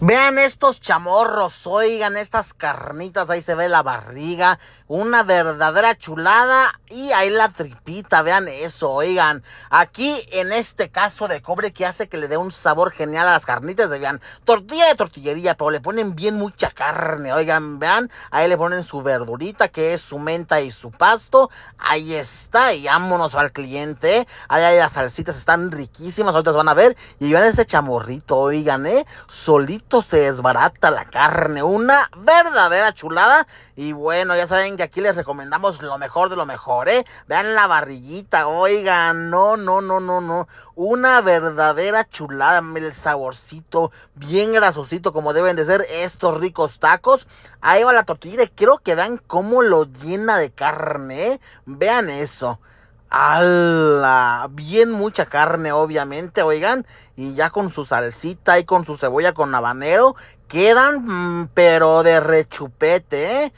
Vean estos chamorros, oigan estas carnitas, ahí se ve la barriga, una verdadera chulada. Y ahí la tripita, vean eso, oigan. Aquí en este caso de cobre que hace que le dé un sabor genial a las carnitas, vean. Tortilla de tortillería, pero le ponen bien mucha carne, oigan, vean. Ahí le ponen su verdurita, que es su menta y su pasto. Ahí está, y vámonos al cliente. ¿eh? Ahí, ahí las salsitas están riquísimas, ahorita van a ver. Y vean ese chamorrito, oigan, eh. Solito se desbarata la carne, una verdadera chulada. Y bueno, ya saben que aquí les recomendamos lo mejor de lo mejor. ¿eh? Vean la barriguita, oigan, no, no, no, no, no. Una verdadera chulada, el saborcito, bien grasosito como deben de ser estos ricos tacos. Ahí va la tortilla y quiero que vean cómo lo llena de carne, ¿eh? Vean eso. ¡Hala! Bien mucha carne, obviamente, oigan. Y ya con su salsita y con su cebolla con habanero, quedan, mm, pero de rechupete, ¿eh?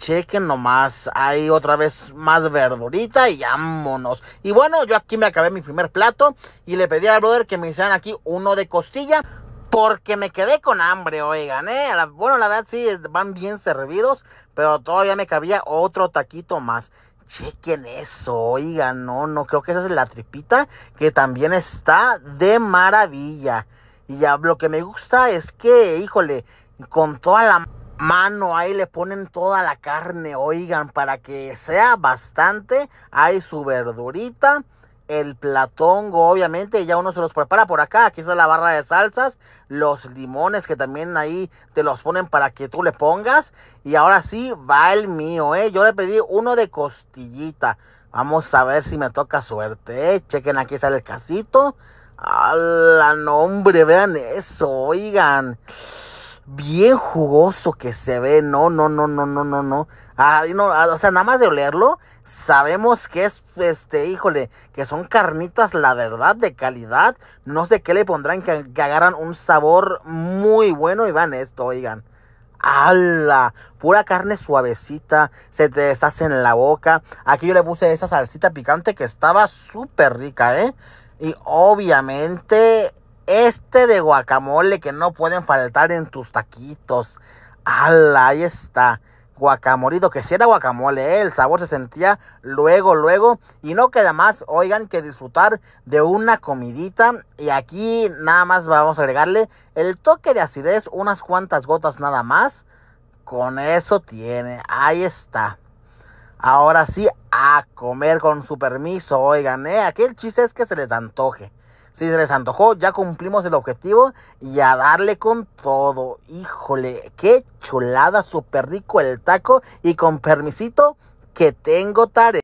chequen nomás. Hay otra vez más verdurita y vámonos. Y bueno, yo aquí me acabé mi primer plato y le pedí al brother que me hicieran aquí uno de costilla. Porque me quedé con hambre, oigan, eh. bueno, la verdad sí, van bien servidos, pero todavía me cabía otro taquito más. Chequen eso, oigan, no, no, creo que esa es la tripita que también está de maravilla. Y ya lo que me gusta es que, híjole, con toda la... Mano, ahí le ponen toda la carne, oigan, para que sea bastante. Hay su verdurita, el platongo, obviamente, ya uno se los prepara por acá. Aquí está la barra de salsas, los limones que también ahí te los ponen para que tú le pongas. Y ahora sí, va el mío, ¿eh? Yo le pedí uno de costillita. Vamos a ver si me toca suerte, ¿eh? Chequen, aquí sale el casito. ¡Al la nombre! Vean eso, oigan bien jugoso que se ve. No, no, no, no, no, no, no. Ah, no ah, o sea, nada más de olerlo, sabemos que es, este, híjole, que son carnitas, la verdad, de calidad. No sé qué le pondrán que, agarran un sabor muy bueno. Y van esto, oigan. ¡Hala! Pura carne suavecita, se te deshace en la boca. Aquí yo le puse esa salsita picante que estaba súper rica, ¿eh? Y obviamente este de guacamole que no pueden faltar en tus taquitos. ¡Hala! Ahí está. Guacamorido, que si era guacamole, ¿eh? el sabor se sentía luego, luego. Y no queda más, oigan, que disfrutar de una comidita. Y aquí nada más vamos a agregarle el toque de acidez, unas cuantas gotas nada más. Con eso tiene, ahí está. Ahora sí, a comer con su permiso, oigan, ¿eh? Aquí el chiste es que se les antoje. Si se les antojó, ya cumplimos el objetivo y a darle con todo. Híjole, qué chulada, súper rico el taco y con permisito que tengo tarea.